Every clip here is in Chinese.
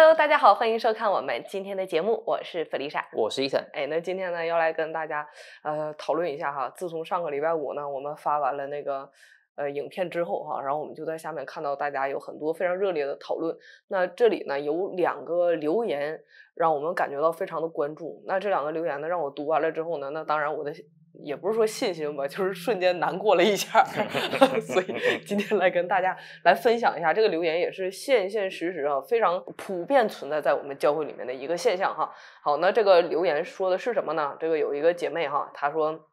Hello，大家好，欢迎收看我们今天的节目，我是弗丽莎，我是伊森。哎，那今天呢，要来跟大家呃讨论一下哈。自从上个礼拜五呢，我们发完了那个呃影片之后哈，然后我们就在下面看到大家有很多非常热烈的讨论。那这里呢有两个留言让我们感觉到非常的关注。那这两个留言呢，让我读完了之后呢，那当然我的。也不是说信心吧，就是瞬间难过了一下，所以今天来跟大家来分享一下这个留言，也是现现实实啊，非常普遍存在在我们教会里面的一个现象哈。好，那这个留言说的是什么呢？这个有一个姐妹哈，她说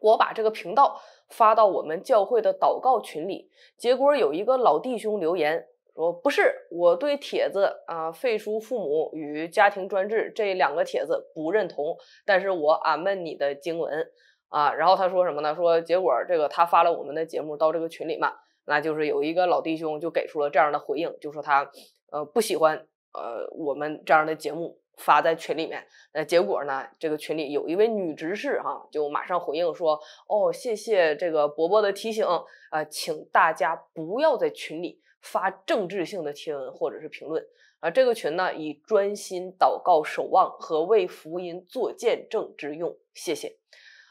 我把这个频道发到我们教会的祷告群里，结果有一个老弟兄留言说，不是我对帖子啊废除父母与家庭专制这两个帖子不认同，但是我俺们你的经文。啊，然后他说什么呢？说结果这个他发了我们的节目到这个群里嘛，那就是有一个老弟兄就给出了这样的回应，就说他呃不喜欢呃我们这样的节目发在群里面。那结果呢，这个群里有一位女执事哈，就马上回应说，哦，谢谢这个伯伯的提醒啊，请大家不要在群里发政治性的贴文或者是评论啊，这个群呢以专心祷告守望和为福音做见证之用，谢谢。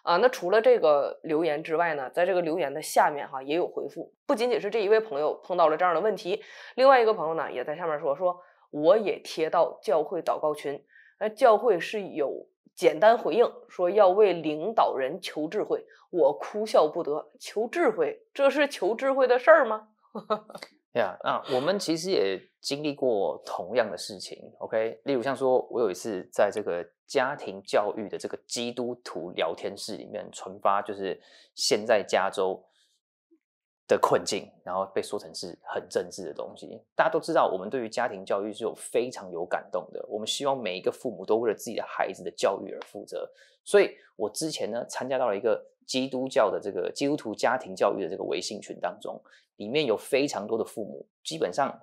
啊，那除了这个留言之外呢，在这个留言的下面哈也有回复，不仅仅是这一位朋友碰到了这样的问题，另外一个朋友呢也在下面说说，我也贴到教会祷告群，那教会是有简单回应说要为领导人求智慧，我哭笑不得，求智慧，这是求智慧的事儿吗？呀，啊，那我们其实也经历过同样的事情，OK？例如像说，我有一次在这个家庭教育的这个基督徒聊天室里面，传发就是现在加州。的困境，然后被说成是很政治的东西。大家都知道，我们对于家庭教育是有非常有感动的。我们希望每一个父母都为了自己的孩子的教育而负责。所以我之前呢，参加到了一个基督教的这个基督徒家庭教育的这个微信群当中，里面有非常多的父母，基本上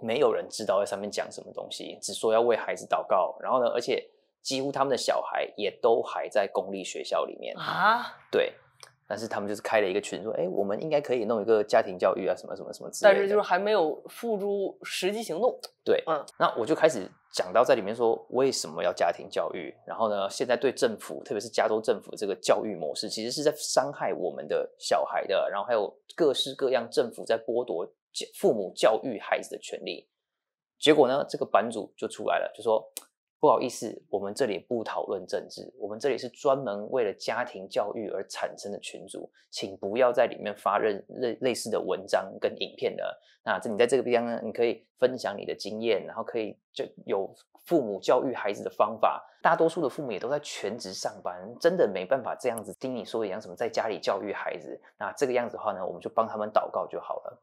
没有人知道在上面讲什么东西，只说要为孩子祷告。然后呢，而且几乎他们的小孩也都还在公立学校里面啊，对。但是他们就是开了一个群，说，哎，我们应该可以弄一个家庭教育啊，什么什么什么之类的。但是就是还没有付诸实际行动。对，嗯，那我就开始讲到在里面说为什么要家庭教育，然后呢，现在对政府，特别是加州政府这个教育模式，其实是在伤害我们的小孩的。然后还有各式各样政府在剥夺父母教育孩子的权利。结果呢，这个版主就出来了，就说。不好意思，我们这里不讨论政治，我们这里是专门为了家庭教育而产生的群组，请不要在里面发任类类似的文章跟影片的。那这你在这个地方呢，你可以分享你的经验，然后可以就有父母教育孩子的方法。大多数的父母也都在全职上班，真的没办法这样子听你说一样什么在家里教育孩子。那这个样子的话呢，我们就帮他们祷告就好了。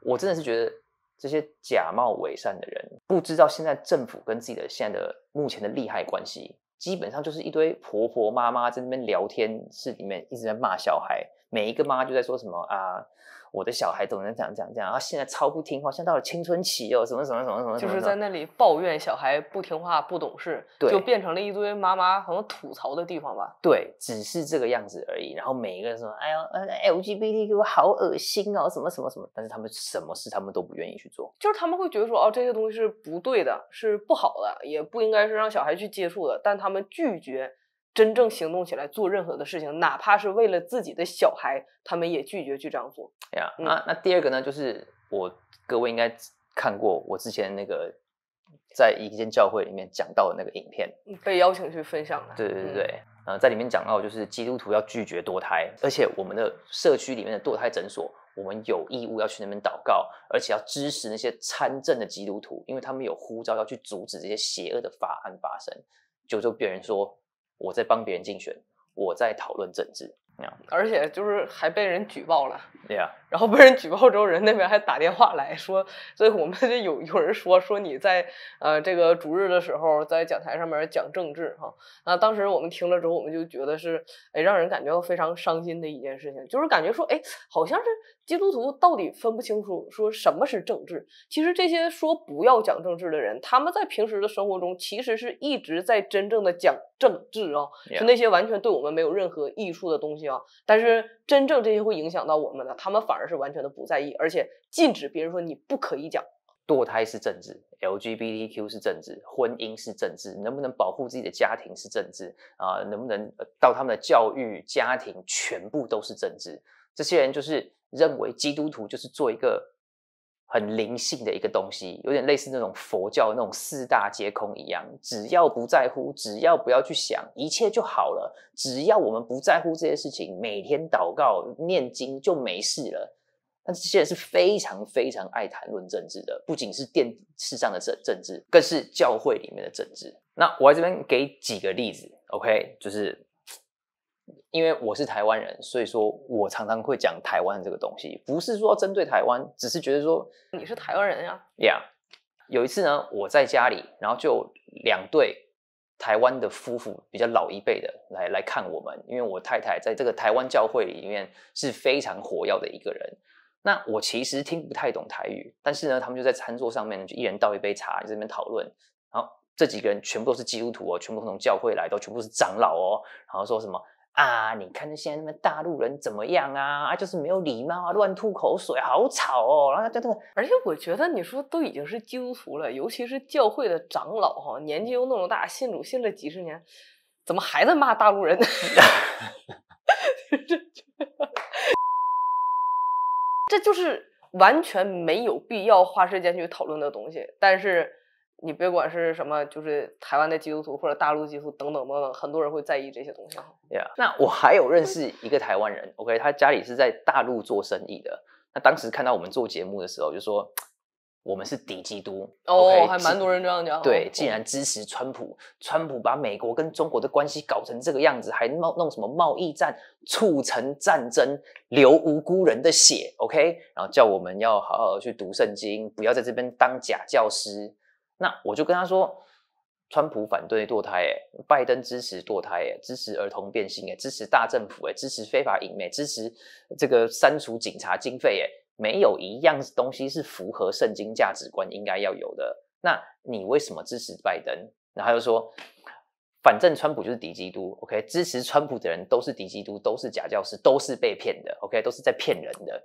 我真的是觉得。这些假冒伪善的人不知道现在政府跟自己的现在的目前的利害关系，基本上就是一堆婆婆妈妈在那边聊天室里面一直在骂小孩。每一个妈妈就在说什么啊，我的小孩怎么讲讲样样样啊！现在超不听话，像到了青春期哦，什么什么什么什么什么，就是在那里抱怨小孩不听话、不懂事，就变成了一堆妈妈好像吐槽的地方吧。对，只是这个样子而已。然后每一个说，哎呀，LGBTQ 好恶心啊，什么什么什么。但是他们什么事他们都不愿意去做，就是他们会觉得说，哦，这些东西是不对的，是不好的，也不应该是让小孩去接触的，但他们拒绝。真正行动起来做任何的事情，哪怕是为了自己的小孩，他们也拒绝去这样做。呀，那那第二个呢，就是我各位应该看过我之前那个在一间教会里面讲到的那个影片，被邀请去分享的。对对对对，呃，在里面讲到就是基督徒要拒绝堕胎，而且我们的社区里面的堕胎诊所，我们有义务要去那边祷告，而且要支持那些参政的基督徒，因为他们有呼召要去阻止这些邪恶的法案发生，就就别人说。我在帮别人竞选，我在讨论政治，而且就是还被人举报了。然后被人举报之后，人那边还打电话来说，所以我们就有有人说说你在呃这个主日的时候在讲台上面讲政治哈。那当时我们听了之后，我们就觉得是哎，让人感觉到非常伤心的一件事情，就是感觉说哎，好像是基督徒到底分不清楚说什么是政治。其实这些说不要讲政治的人，他们在平时的生活中其实是一直在真正的讲政治啊，是那些完全对我们没有任何益处的东西啊。但是真正这些会影响到我们的。他们反而是完全的不在意，而且禁止别人说你不可以讲堕胎是政治，LGBTQ 是政治，婚姻是政治，能不能保护自己的家庭是政治啊？能不能到他们的教育、家庭，全部都是政治。这些人就是认为基督徒就是做一个。很灵性的一个东西，有点类似那种佛教那种四大皆空一样，只要不在乎，只要不要去想，一切就好了。只要我们不在乎这些事情，每天祷告念经就没事了。但这些人是非常非常爱谈论政治的，不仅是电视上的政政治，更是教会里面的政治。那我在这边给几个例子，OK，就是。因为我是台湾人，所以说我常常会讲台湾这个东西，不是说针对台湾，只是觉得说你是台湾人呀。Yeah，有一次呢，我在家里，然后就两对台湾的夫妇，比较老一辈的来来看我们，因为我太太在这个台湾教会里面是非常火药的一个人。那我其实听不太懂台语，但是呢，他们就在餐桌上面就一人倒一杯茶，在这边讨论。然后这几个人全部都是基督徒哦，全部从教会来，都全部是长老哦，然后说什么？啊，你看那些什么大陆人怎么样啊？啊，就是没有礼貌啊，乱吐口水，好吵哦。然后就这个，而且我觉得你说都已经是基督徒了，尤其是教会的长老哈，年纪又那么大，信主信了几十年，怎么还在骂大陆人？这就是完全没有必要花时间去讨论的东西。但是。你别管是什么，就是台湾的基督徒或者大陆基督徒等等等等，很多人会在意这些东西。对那我还有认识一个台湾人，OK，他家里是在大陆做生意的。那当时看到我们做节目的时候，就说我们是敌基督。哦，还蛮多人这样讲。对，竟然支持川普，川普把美国跟中国的关系搞成这个样子，还贸弄什么贸易战，促成战争，流无辜人的血。OK，然后叫我们要好好去读圣经，不要在这边当假教师。那我就跟他说，川普反对堕胎，耶，拜登支持堕胎，耶，支持儿童变性，哎，支持大政府，哎，支持非法引美，支持这个删除警察经费，耶。没有一样东西是符合圣经价值观应该要有的。那你为什么支持拜登？然后就说，反正川普就是敌基督，OK，支持川普的人都是敌基督，都是假教师，都是被骗的，OK，都是在骗人的。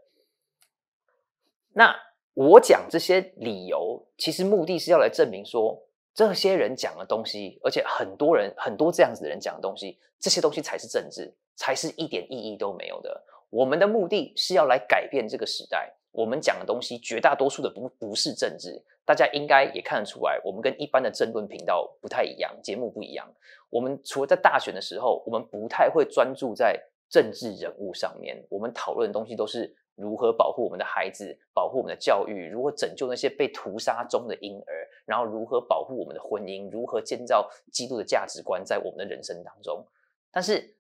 那。我讲这些理由，其实目的是要来证明说，这些人讲的东西，而且很多人很多这样子的人讲的东西，这些东西才是政治，才是一点意义都没有的。我们的目的是要来改变这个时代。我们讲的东西，绝大多数的不不是政治。大家应该也看得出来，我们跟一般的争论频道不太一样，节目不一样。我们除了在大选的时候，我们不太会专注在政治人物上面，我们讨论的东西都是。如何保护我们的孩子，保护我们的教育？如何拯救那些被屠杀中的婴儿？然后如何保护我们的婚姻？如何建造基督的价值观在我们的人生当中？但是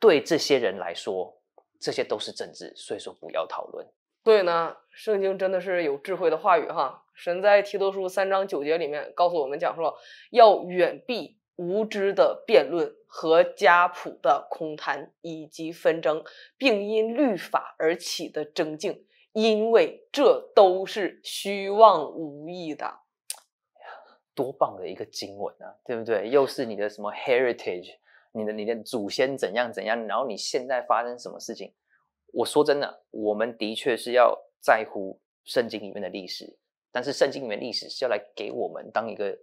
对这些人来说，这些都是政治，所以说不要讨论。对呢，圣经真的是有智慧的话语哈。神在提多书三章九节里面告诉我们讲说，要远避。无知的辩论和家谱的空谈，以及纷争，并因律法而起的争竞，因为这都是虚妄无益的。呀，多棒的一个经文啊，对不对？又是你的什么 heritage，你的你的祖先怎样怎样，然后你现在发生什么事情？我说真的，我们的确是要在乎圣经里面的历史，但是圣经里面历史是要来给我们当一个。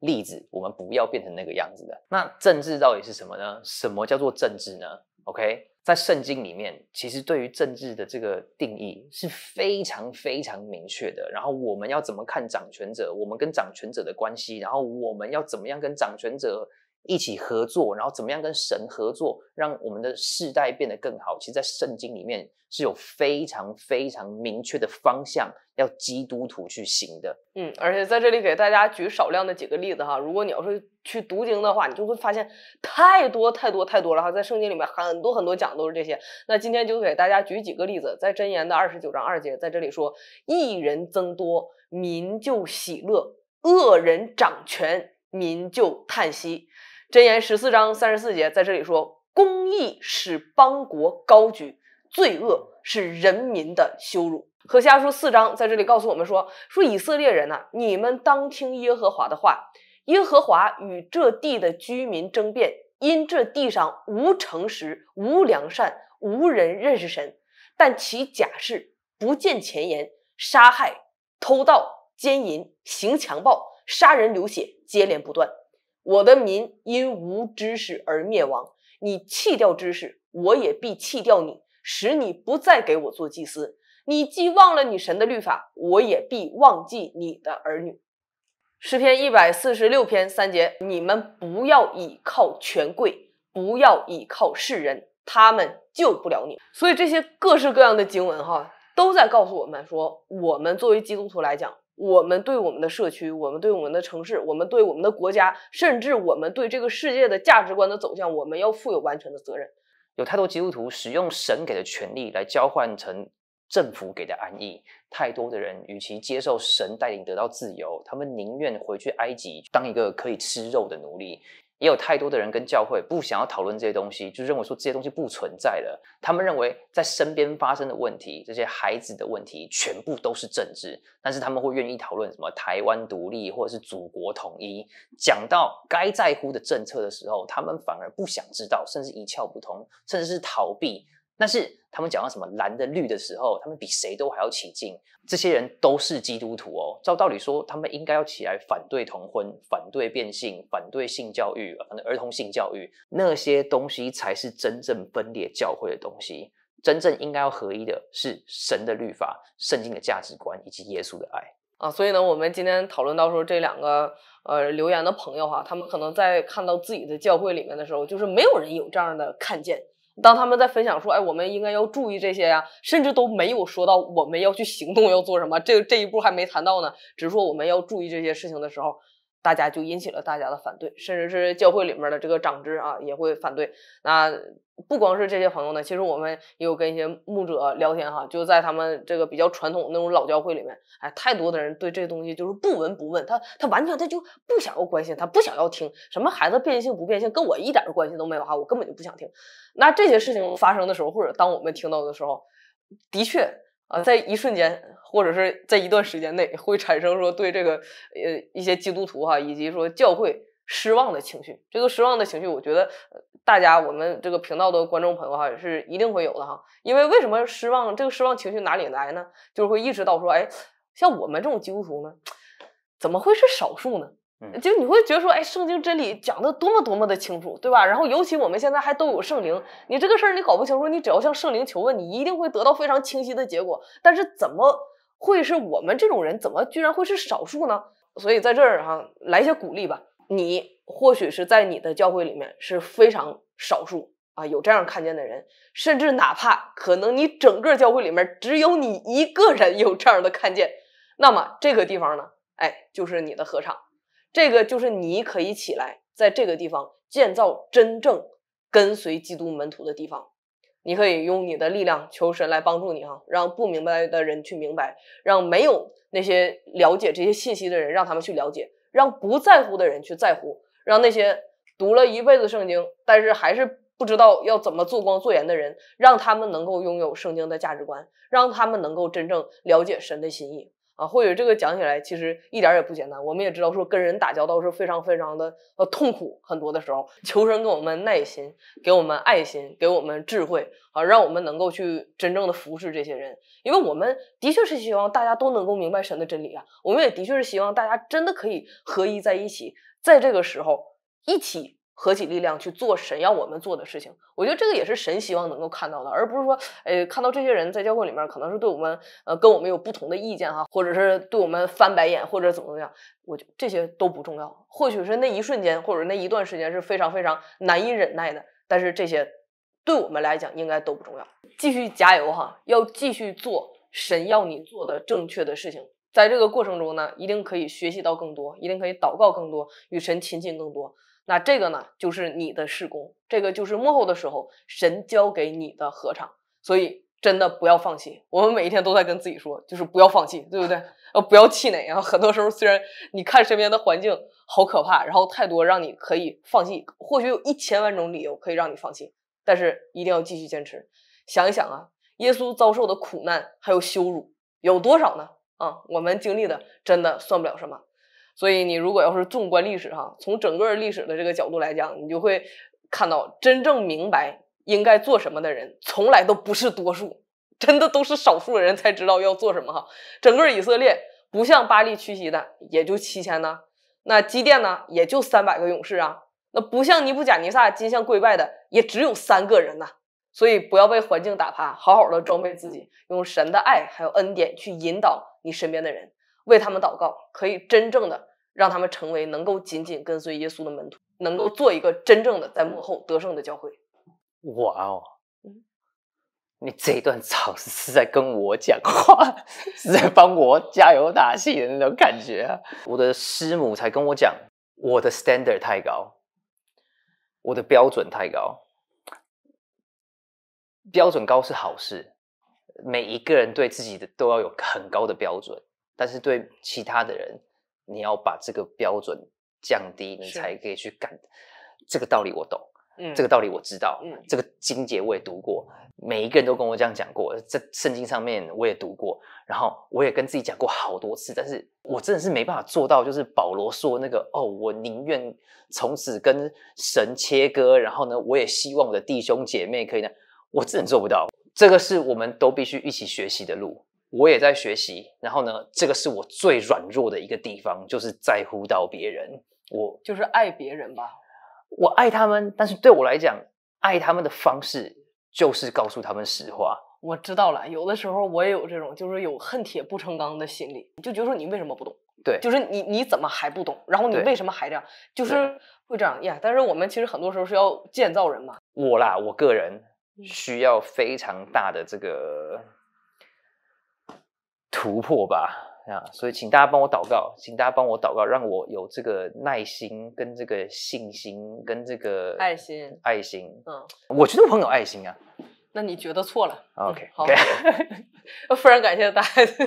例子，我们不要变成那个样子的。那政治到底是什么呢？什么叫做政治呢？OK，在圣经里面，其实对于政治的这个定义是非常非常明确的。然后我们要怎么看掌权者？我们跟掌权者的关系？然后我们要怎么样跟掌权者？一起合作，然后怎么样跟神合作，让我们的世代变得更好？其实，在圣经里面是有非常非常明确的方向，要基督徒去行的。嗯，而且在这里给大家举少量的几个例子哈。如果你要是去读经的话，你就会发现太多太多太多了哈。在圣经里面，很多很多讲的都是这些。那今天就给大家举几个例子，在箴言的二十九章二节，在这里说：一人增多，民就喜乐；恶人掌权，民就叹息。箴言十四章三十四节在这里说：“公义使邦国高举，罪恶是人民的羞辱。”和下书四章在这里告诉我们说：“说以色列人呐，你们当听耶和华的话。耶和华与这地的居民争辩，因这地上无诚实，无良善，无人认识神。但其假事不见前言，杀害、偷盗、奸淫、行强暴、杀人流血，接连不断。”我的民因无知识而灭亡，你弃掉知识，我也必弃掉你，使你不再给我做祭司。你既忘了你神的律法，我也必忘记你的儿女。诗篇一百四十六篇三节：你们不要倚靠权贵，不要倚靠世人，他们救不了你。所以这些各式各样的经文，哈，都在告诉我们说，我们作为基督徒来讲。我们对我们的社区，我们对我们的城市，我们对我们的国家，甚至我们对这个世界的价值观的走向，我们要负有完全的责任。有太多基督徒使用神给的权利来交换成政府给的安逸，太多的人与其接受神带领得到自由，他们宁愿回去埃及当一个可以吃肉的奴隶。也有太多的人跟教会不想要讨论这些东西，就认为说这些东西不存在了。他们认为在身边发生的问题，这些孩子的问题，全部都是政治。但是他们会愿意讨论什么台湾独立或者是祖国统一。讲到该在乎的政策的时候，他们反而不想知道，甚至一窍不通，甚至是逃避。但是他们讲到什么蓝的绿的时候，他们比谁都还要起劲。这些人都是基督徒哦，照道理说，他们应该要起来反对同婚、反对变性、反对性教育，反正儿童性教育那些东西，才是真正分裂教会的东西。真正应该要合一的是神的律法、圣经的价值观以及耶稣的爱啊。所以呢，我们今天讨论到说这两个呃留言的朋友哈，他们可能在看到自己的教会里面的时候，就是没有人有这样的看见。当他们在分享说“哎，我们应该要注意这些呀”，甚至都没有说到我们要去行动要做什么，这这一步还没谈到呢，只是说我们要注意这些事情的时候。大家就引起了大家的反对，甚至是教会里面的这个长执啊也会反对。那不光是这些朋友呢，其实我们也有跟一些牧者聊天哈，就在他们这个比较传统那种老教会里面，哎，太多的人对这东西就是不闻不问，他他完全他就不想要关心，他不想要听什么孩子变性不变性，跟我一点关系都没有哈，我根本就不想听。那这些事情发生的时候，或者当我们听到的时候，的确。啊，在一瞬间，或者是在一段时间内，会产生说对这个呃一些基督徒哈，以及说教会失望的情绪。这个失望的情绪，我觉得大家我们这个频道的观众朋友哈，是一定会有的哈。因为为什么失望？这个失望情绪哪里来呢？就是会意识到说，哎，像我们这种基督徒呢，怎么会是少数呢？就你会觉得说，哎，圣经真理讲得多么多么的清楚，对吧？然后，尤其我们现在还都有圣灵，你这个事儿你搞不清楚，你只要向圣灵求问，你一定会得到非常清晰的结果。但是，怎么会是我们这种人，怎么居然会是少数呢？所以在这儿哈，来一些鼓励吧。你或许是在你的教会里面是非常少数啊，有这样看见的人，甚至哪怕可能你整个教会里面只有你一个人有这样的看见，那么这个地方呢，哎，就是你的合唱。这个就是你可以起来，在这个地方建造真正跟随基督门徒的地方。你可以用你的力量求神来帮助你哈，让不明白的人去明白，让没有那些了解这些信息的人让他们去了解，让不在乎的人去在乎，让那些读了一辈子圣经但是还是不知道要怎么做光做盐的人，让他们能够拥有圣经的价值观，让他们能够真正了解神的心意。啊，或者这个讲起来其实一点也不简单。我们也知道说，跟人打交道是非常非常的呃痛苦，很多的时候，求神给我们耐心，给我们爱心，给我们智慧，啊，让我们能够去真正的服侍这些人。因为我们的确是希望大家都能够明白神的真理啊，我们也的确是希望大家真的可以合一在一起，在这个时候一起。合起力量去做神要我们做的事情，我觉得这个也是神希望能够看到的，而不是说，呃，看到这些人在教会里面可能是对我们，呃，跟我们有不同的意见哈，或者是对我们翻白眼或者怎么怎么样，我觉得这些都不重要。或许是那一瞬间或者那一段时间是非常非常难以忍耐的，但是这些对我们来讲应该都不重要。继续加油哈，要继续做神要你做的正确的事情，在这个过程中呢，一定可以学习到更多，一定可以祷告更多，与神亲近更多。那这个呢，就是你的事工，这个就是幕后的时候神交给你的合唱，所以真的不要放弃。我们每一天都在跟自己说，就是不要放弃，对不对？呃，不要气馁啊。很多时候，虽然你看身边的环境好可怕，然后太多让你可以放弃，或许有一千万种理由可以让你放弃，但是一定要继续坚持。想一想啊，耶稣遭受的苦难还有羞辱有多少呢？啊，我们经历的真的算不了什么。所以你如果要是纵观历史哈，从整个历史的这个角度来讲，你就会看到真正明白应该做什么的人，从来都不是多数，真的都是少数人才知道要做什么哈。整个以色列不像巴黎屈膝的也就七千呢，那基甸呢也就三百个勇士啊，那不像尼布甲尼撒金像跪拜的也只有三个人呐。所以不要被环境打趴，好好的装备自己，用神的爱还有恩典去引导你身边的人。为他们祷告，可以真正的让他们成为能够紧紧跟随耶稣的门徒，能够做一个真正的在幕后得胜的教会。哇哦！你这一段讲是在跟我讲话，是在帮我加油打气的那种感觉。我的师母才跟我讲，我的 standard 太高，我的标准太高。标准高是好事，每一个人对自己的都要有很高的标准。但是对其他的人，你要把这个标准降低，你才可以去干。这个道理我懂，嗯，这个道理我知道，嗯，这个经节我也读过，每一个人都跟我这样讲过，在圣经上面我也读过，然后我也跟自己讲过好多次。但是，我真的是没办法做到，就是保罗说那个哦，我宁愿从此跟神切割，然后呢，我也希望我的弟兄姐妹可以呢，我真的做不到。这个是我们都必须一起学习的路。我也在学习，然后呢，这个是我最软弱的一个地方，就是在乎到别人。我就是爱别人吧，我爱他们，但是对我来讲，爱他们的方式就是告诉他们实话。我知道了，有的时候我也有这种，就是有恨铁不成钢的心理，就觉得说你为什么不懂？对，就是你你怎么还不懂？然后你为什么还这样？就是会这样呀。但是我们其实很多时候是要建造人嘛。我啦，我个人需要非常大的这个。突破吧啊！所以请大家帮我祷告，请大家帮我祷告，让我有这个耐心、跟这个信心、跟这个爱心、爱心。嗯，我觉得我有爱心啊。那你觉得错了？OK，好，非常感谢大家。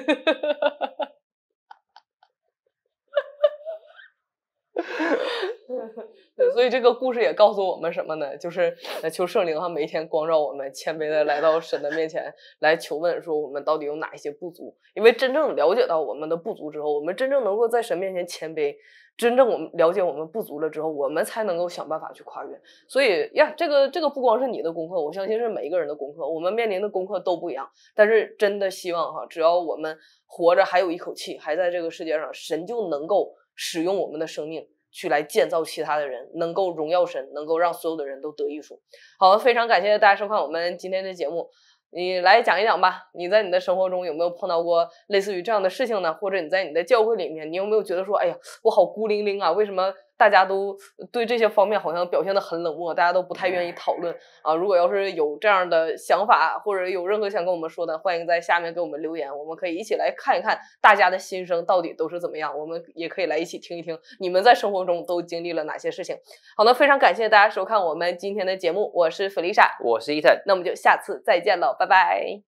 对，所以这个故事也告诉我们什么呢？就是求圣灵哈，每一天光照我们，谦卑的来到神的面前来求问，说我们到底有哪一些不足？因为真正了解到我们的不足之后，我们真正能够在神面前谦卑，真正我们了解我们不足了之后，我们才能够想办法去跨越。所以呀，这个这个不光是你的功课，我相信是每一个人的功课。我们面临的功课都不一样，但是真的希望哈，只要我们活着还有一口气，还在这个世界上，神就能够使用我们的生命。去来建造其他的人，能够荣耀神，能够让所有的人都得益处。好，非常感谢大家收看我们今天的节目。你来讲一讲吧，你在你的生活中有没有碰到过类似于这样的事情呢？或者你在你的教会里面，你有没有觉得说，哎呀，我好孤零零啊？为什么？大家都对这些方面好像表现的很冷漠，大家都不太愿意讨论啊。如果要是有这样的想法或者有任何想跟我们说的，欢迎在下面给我们留言，我们可以一起来看一看大家的心声到底都是怎么样。我们也可以来一起听一听你们在生活中都经历了哪些事情。好的，非常感谢大家收看我们今天的节目，我是弗丽莎，我是伊坦，那我们就下次再见了，拜拜。